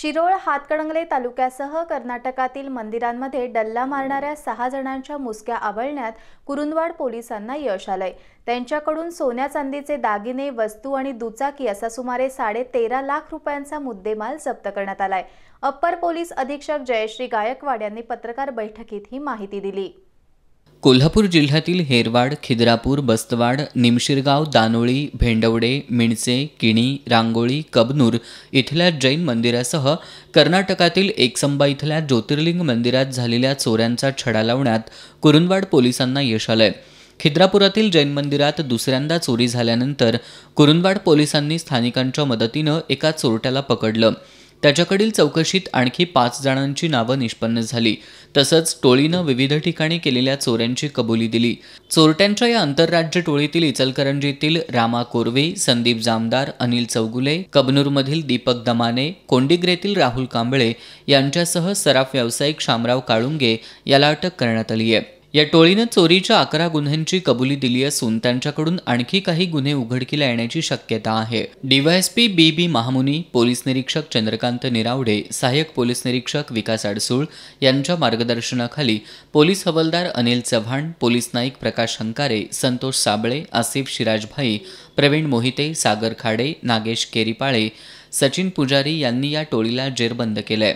शिरोळ हातकणंगले तालुक्यासह कर्नाटकातील मंदिरांमध्ये डल्ला मारणाऱ्या सहा जणांच्या मुसक्या आवळण्यात कुरुंदवाड पोलिसांना यश आलंय त्यांच्याकडून सोन्या चांदीचे दागिने वस्तू आणि दुचाकी असा सुमारे साडे तेरा लाख रुपयांचा मुद्देमाल जप्त करण्यात आलाय अप्पर पोलीस अधीक्षक जयश्री गायकवाड यांनी पत्रकार बैठकीत ही माहिती दिली कोल्हापूर जिल्ह्यातील हेरवाड खिद्रापूर बस्तवाड निमशिरगाव दानोळी भेंडवडे मिणसे किणी रांगोळी कबनूर इथल्या जैन मंदिरासह कर्नाटकातील एकसंबा इथल्या ज्योतिर्लिंग मंदिरात झालेल्या चोऱ्यांचा छडा लावण्यात कुरुंदवाड पोलिसांना यश आलंय खिद्रापुरातील जैन मंदिरात दुसऱ्यांदा चोरी झाल्यानंतर कुरुंदवाड पोलिसांनी स्थानिकांच्या मदतीनं एका चोरट्याला पकडलं त्याच्याकडील चौकशीत आणखी पाच जणांची नावं निष्पन्न झाली तसंच टोळीनं विविध ठिकाणी केलेल्या चोऱ्यांची कबुली दिली चोरट्यांच्या या आंतरराज्य टोळीतील इचलकरंजीतील रामा कोरवे संदीप जामदार अनिल चौगुले कबनूरमधील दीपक दमाने कोंडिग्रेतील राहुल कांबळे यांच्यासह सराफ व्यावसायिक शामराव काळुंगे याला अटक करण्यात आली आहे या टोळीनं चोरीच्या अकरा गुन्ह्यांची कबुली दिली असून त्यांच्याकडून आणखी काही गुन्हे उघडकीला येण्याची शक्यता आहे डीवायएसपी बी बी महामुनी पोलीस निरीक्षक चंद्रकांत निरावडे सहाय्यक पोलीस निरीक्षक विकास अडसूळ यांच्या मार्गदर्शनाखाली पोलीस हवालदार अनिल चव्हाण पोलीस नाईक प्रकाश हंकारे संतोष साबळे आसिफ शिराजभाई प्रवीण मोहिते सागर खाडे नागेश केरीपाळे सचिन पुजारी यांनी या टोळीला जेरबंद केलंय